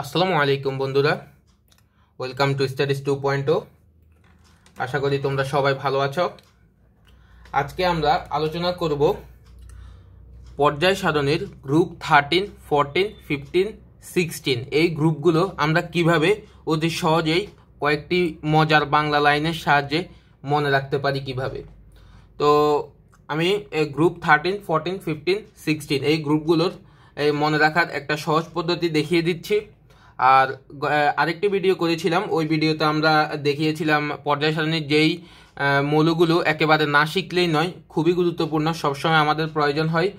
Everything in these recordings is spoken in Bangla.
আসসালামু আলাইকুম বন্ধুরা welcome to studies two point ও আশা করি তোমরা সবাই ভালো আছো আজকে আমরা আলোচনা করব পর্যায় সারণীর group thirteen fourteen fifteen sixteen এই গ্রুপগুলো আমরা কিভাবে অতি সহজেই কয়েকটি মজার বাংলা লাইনের সাহায্যে মনে রাখতে পারি কিভাবে তো আমি group thirteen fourteen fifteen sixteen এই গ্রুপগুলোর মনে রাখার একটা সহজ পদ্ধতি দেখিয়ে দিচ্ছি আর আরেকটি ভিডিও করেছিলাম ওই ভিডিওতে আমরা দেখিয়েছিলাম পর্যায় সারণীর যেই মৌলগুলো একেবারে না শিখলেই নয় খুবই গুরুত্বপূর্ণ সবসময় আমাদের প্রয়োজন হয়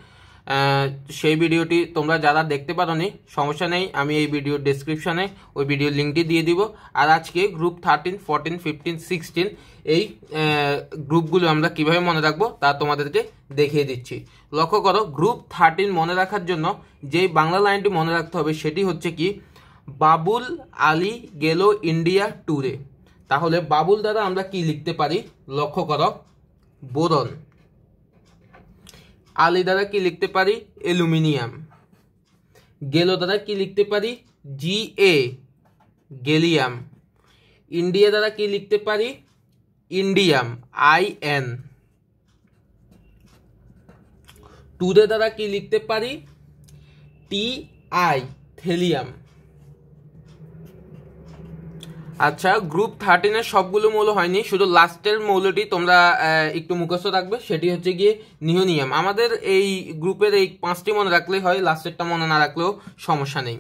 সেই ভিডিওটি তোমরা যারা দেখতে পারো নি সমস্যা নেই আমি এই ভিডিওর ডেসক্রিপশানে ওই ভিডিওর লিঙ্কটি দিয়ে দিব আর আজকে group thirteen fourteen fifteen sixteen এই গ্রুপগুলো আমরা কিভাবে মনে রাখবো তা তোমাদেরকে দেখিয়ে দিচ্ছি লক্ষ্য করো গ্রুপ থার্টিন মনে রাখার জন্য যেই বাংলা লাইনটি মনে রাখতে হবে সেটি হচ্ছে কি বাবুল আলী গেল ইন্ডিয়া ট্যুরে তাহলে বাবুল দ্বারা আমরা কি লিখতে পারি লক্ষ্য কর বোরন আলী দ্বারা কি লিখতে পারি অ্যালুমিনিয়াম গেল দ্বারা কি লিখতে পারি জি এ গেলিয়াম ইন্ডিয়া দ্বারা কি লিখতে পারি ইন্ডিয়াম আই এন টুডে দ্বারা কি লিখতে পারি টি আই থেলিয়াম আচ্ছা গ্রুপ থার্টিনের সবগুলো মৌল হয়নি শুধু লাস্টের মৌলটি তোমরা একটু মুখস্থ রাখবে সেটি হচ্ছে গিয়ে নিহনিয়াম আমাদের এই গ্রুপের এই পাঁচটি মনে রাখলেই হয় লাস্টেরটা মনে না রাখলেও সমস্যা নেই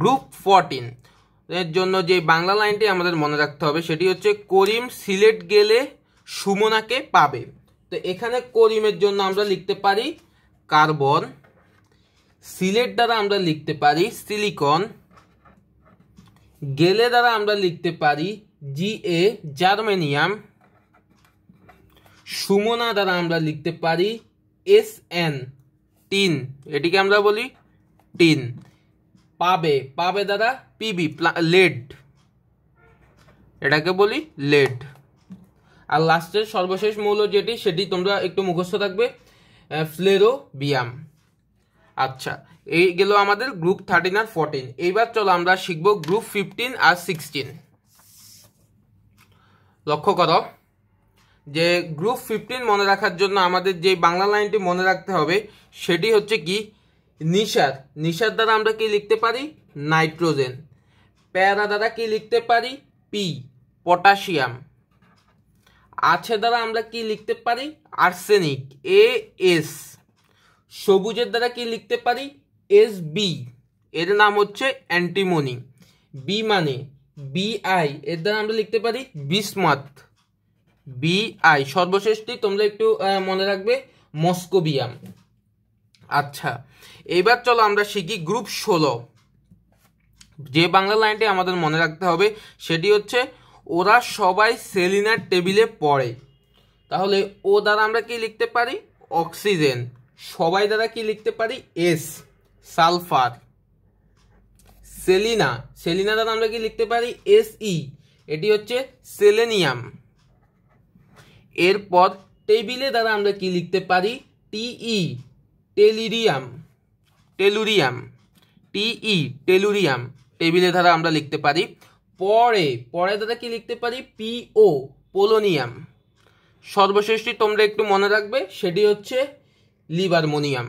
গ্রুপ ফোরটিন এর জন্য যে বাংলা লাইনটি আমাদের মনে রাখতে হবে সেটি হচ্ছে করিম সিলেট গেলে সুমনাকে পাবে তো এখানে করিমের জন্য আমরা লিখতে পারি কার্বন সিলেট দ্বারা আমরা লিখতে পারি সিলিকন গেলে দ্বারা আমরা লিখতে পারি জি এ জার্মেনিয়াম সুমনা দ্বারা আমরা লিখতে পারি এস এন টিন এটিকে আমরা বলি টিন পাবে পাবে দ্বারা পিবি লেড এটাকে বলি লেড আর লাস্টের সর্বশেষ মৌল যেটি সেটি তোমরা একটু মুখস্থ থাকবে ফ্লেরো বিয়াম আচ্ছা এই গেল আমাদের গ্রুপ থার্টিন আর ফোরটিন এইবার চলো আমরা শিখব গ্রুপ ফিফটিন আর সিক্সটিন লক্ষ্য করো যে গ্রুপ ফিফটিন মনে রাখার জন্য আমাদের যে বাংলা লাইনটি মনে রাখতে হবে সেটি হচ্ছে কি নিশার নিশার দ্বারা আমরা কি লিখতে পারি নাইট্রোজেন প্যারা দ্বারা কি লিখতে পারি পি পটাশিয়াম আছে দ্বারা আমরা কি লিখতে পারি আর্সেনিক এ এস সবুজের দ্বারা কি লিখতে পারি এস বি এর নাম হচ্ছে অ্যান্টিমনি বি মানে বি আই এর দ্বারা আমরা লিখতে পারি বিসমাত আই সর্বশেষটি তোমরা একটু মনে রাখবে মস্কোবিয়াম আচ্ছা এবার চলো আমরা শিখি গ্রুপ ষোলো যে বাংলা লাইনটি আমাদের মনে রাখতে হবে সেটি হচ্ছে ওরা সবাই সেলিনার টেবিলে পড়ে তাহলে ও দ্বারা আমরা কি লিখতে পারি অক্সিজেন সবাই দ্বারা কি লিখতে পারি এস সালফার সেলিনা সেলিনা দ্বারা আমরা কি লিখতে পারি এসই e। এটি হচ্ছে সেলেনিয়াম এরপর টেবিলে দ্বারা আমরা কি লিখতে পারি টিই টেলিরিয়াম টেলুরিয়াম টিই টেলুরিয়াম টেবিলে দ্বারা আমরা লিখতে পারি পরে পরে দ্বারা কি লিখতে পারি পিও পোলোনিয়াম সর্বশেষটি তোমরা একটু মনে রাখবে সেটি হচ্ছে লিবারমোনিয়াম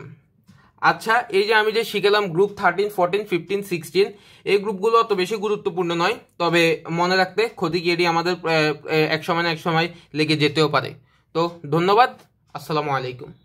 আচ্ছা এই যে আমি যে শিখেলাম group thirteen fourteen fifteen sixteen এই গ্রুপগুলো অত বেশি গুরুত্বপূর্ণ নয় তবে মনে রাখতে ক্ষতি কি এটি আমাদের এক সময় না এক সময় লেগে যেতেও পারে তো ধন্যবাদ আসসালামু আলাইকুম